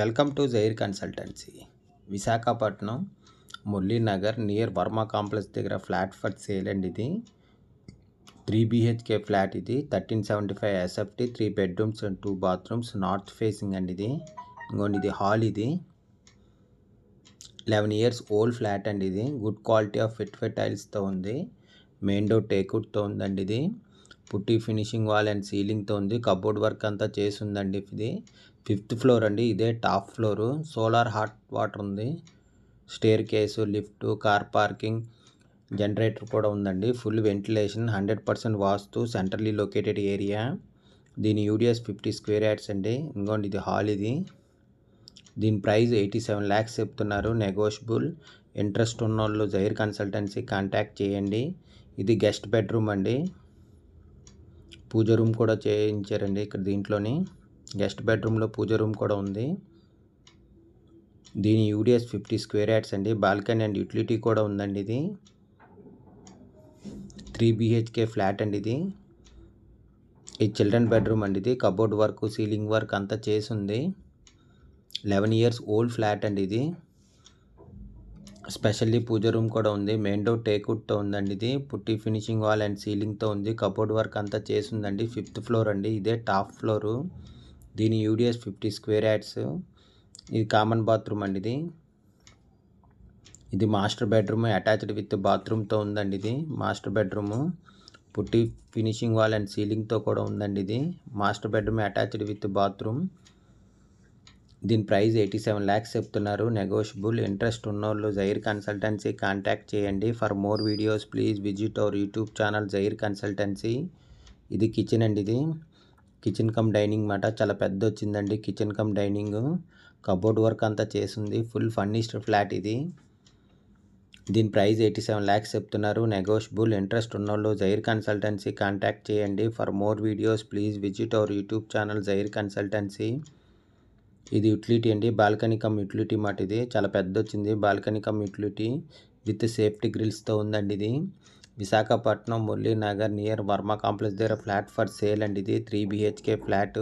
welcome to Jair consultancy Visakhapatnam Muralinagar near Varma complex దగ్గర flat for sale అండి ఇది త్రీ బీహెచ్కే ఫ్లాట్ ఇది thirteen seventy five SFT three bedrooms and two bathrooms north facing అండి ఇది ఇంకోండి ఇది హాల్ ఇది లెవెన్ ఇయర్స్ ఓల్డ్ ఫ్లాట్ అండి ఇది గుడ్ క్వాలిటీ ఆఫ్ ఫిట్ ఫిట్ టైల్స్తో ఉంది మెయిన్ డోర్ టేక్వుడ్తో ఉందండి ఇది పుట్టి ఫినిషింగ్ వాల్ అండ్ సీలింగ్తో ఉంది కబోర్డ్ వర్క్ అంతా చేసి ఉందండి ఇది ఫిఫ్త్ ఫ్లోర్ అండి ఇదే top floor solar hot water ఉంది staircase lift car parking generator కూడా ఉందండి full ventilation hundred percent vastu centrally located area దీని యూడిఎస్ ఫిఫ్టీ స్క్వేర్ యార్డ్స్ అండి ఇంకోండి ఇది హాల్ ఇది దీని ప్రైస్ ఎయిటీ సెవెన్ ల్యాక్స్ చెప్తున్నారు నెగోషియబుల్ ఇంట్రెస్ట్ ఉన్న వాళ్ళు జైర్ కన్సల్టెన్సీ కాంటాక్ట్ చేయండి ఇది గెస్ట్ బెడ్రూమ్ అండి పూజ రూమ్ కూడా చేయించారండి ఇక్కడ దీంట్లోని గెస్ట్ బెడ్రూమ్లో పూజ రూమ్ కూడా ఉంది దీని యూడిఎస్ ఫిఫ్టీ స్క్వేర్ యాడ్స్ అండి బాల్కనీ అండ్ యూటిలిటీ కూడా ఉందండి ఇది త్రీ బిహెచ్కే ఫ్లాట్ అండి ఇది ఈ చిల్డ్రన్ బెడ్రూమ్ అండి ఇది కబోర్డ్ వర్క్ సీలింగ్ వర్క్ అంతా చేసి ఉంది లెవెన్ ఇయర్స్ ఓల్డ్ ఫ్లాట్ అండి ఇది స్పెషల్లీ పూజ రూమ్ కూడా ఉంది మెయిన్ డోర్ తో ఉందండి ఇది పుట్టి ఫినిషింగ్ వాల్ అండ్ సీలింగ్తో ఉంది కబోర్డ్ వర్క్ అంతా చేసిందండి ఫిఫ్త్ ఫ్లోర్ అండి ఇదే టాప్ ఫ్లోరు దీని యూడిఎస్ ఫిఫ్టీ స్క్వేర్ యాడ్స్ ఇది కామన్ బాత్రూమ్ అండి ఇది ఇది మాస్టర్ బెడ్రూమ్ అటాచ్డ్ విత్ బాత్రూమ్తో ఉందండి ఇది master bedroom putty finishing wall and సీలింగ్తో కూడా ఉందండి ఇది master bedroom attached with bathroom దీని ప్రైస్ ఎయిటీ సెవెన్ ల్యాక్స్ చెప్తున్నారు నెగోషియబుల్ ఇంట్రెస్ట్ ఉన్నోళ్ళు జైర్ కన్సల్టెన్సీ కాంటాక్ట్ చేయండి for more videos please visit our YouTube channel Jair consultancy ఇది కిచెన్ అండి ఇది కిచెన్ కమ్ డైనింగ్ మాట చాలా పెద్ద వచ్చిందండి kitchen cum dining cupboard work అంతా చేసింది ఫుల్ ఫర్నిష్డ్ ఫ్లాట్ ఇది దీని ప్రైస్ ఎయిటీ సెవెన్ ల్యాక్స్ చెప్తున్నారు నెగోషియబుల్ ఇంట్రెస్ట్ ఉన్నోళ్ళు జైర్ కన్సల్టెన్సీ కాంటాక్ట్ చేయండి for more videos please visit our YouTube channel Jair consultancy ఇది యుటిలిటీ అండి బాల్కనీ కమ్ యుటిలిటీ మాట ఇది చాలా పెద్ద వచ్చింది balcony cum utility with safety గ్రిల్స్తో ఉందండి ఇది విశాఖపట్నం మురళీ నగర్ నియర్ వర్మ కాంప్లెక్స్ దగ్గర ఫ్లాట్ ఫర్ సేల్ అండి ఇది three BHK flat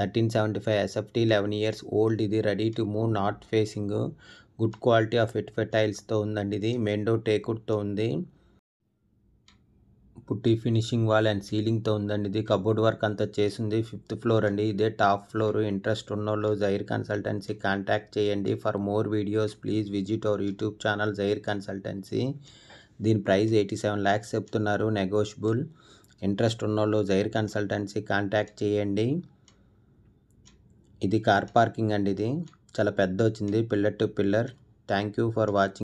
thirteen seventy five SFT eleven years old ఇది ready to move north facing good quality of it ఉందండి ఇది మెయిన్ డోర్ టేకుడ్తో ఉంది పుట్టి ఫినిషింగ్ వాల్ అండ్ సీలింగ్తో ఉందండి ఇది కబోర్డ్ వర్క్ అంతా చేసింది ఫిఫ్త్ ఫ్లోర్ అండి ఇదే టాప్ ఫ్లోర్ ఇంట్రెస్ట్ ఉన్న వాళ్ళు జైర్ కన్సల్టెన్సీ కాంటాక్ట్ చేయండి for more videos please visit our YouTube channel Jair consultancy దీని ప్రైస్ ఎయిటీ సెవెన్ ల్యాక్స్ చెప్తున్నారు నెగోషియబుల్ ఇంట్రెస్ట్ ఉన్న వాళ్ళు జైర్ కన్సల్టెన్సీ కాంటాక్ట్ చేయండి ఇది కార్ పార్కింగ్ అండి ఇది చాలా పెద్ద వచ్చింది pillar to pillar thank you for watching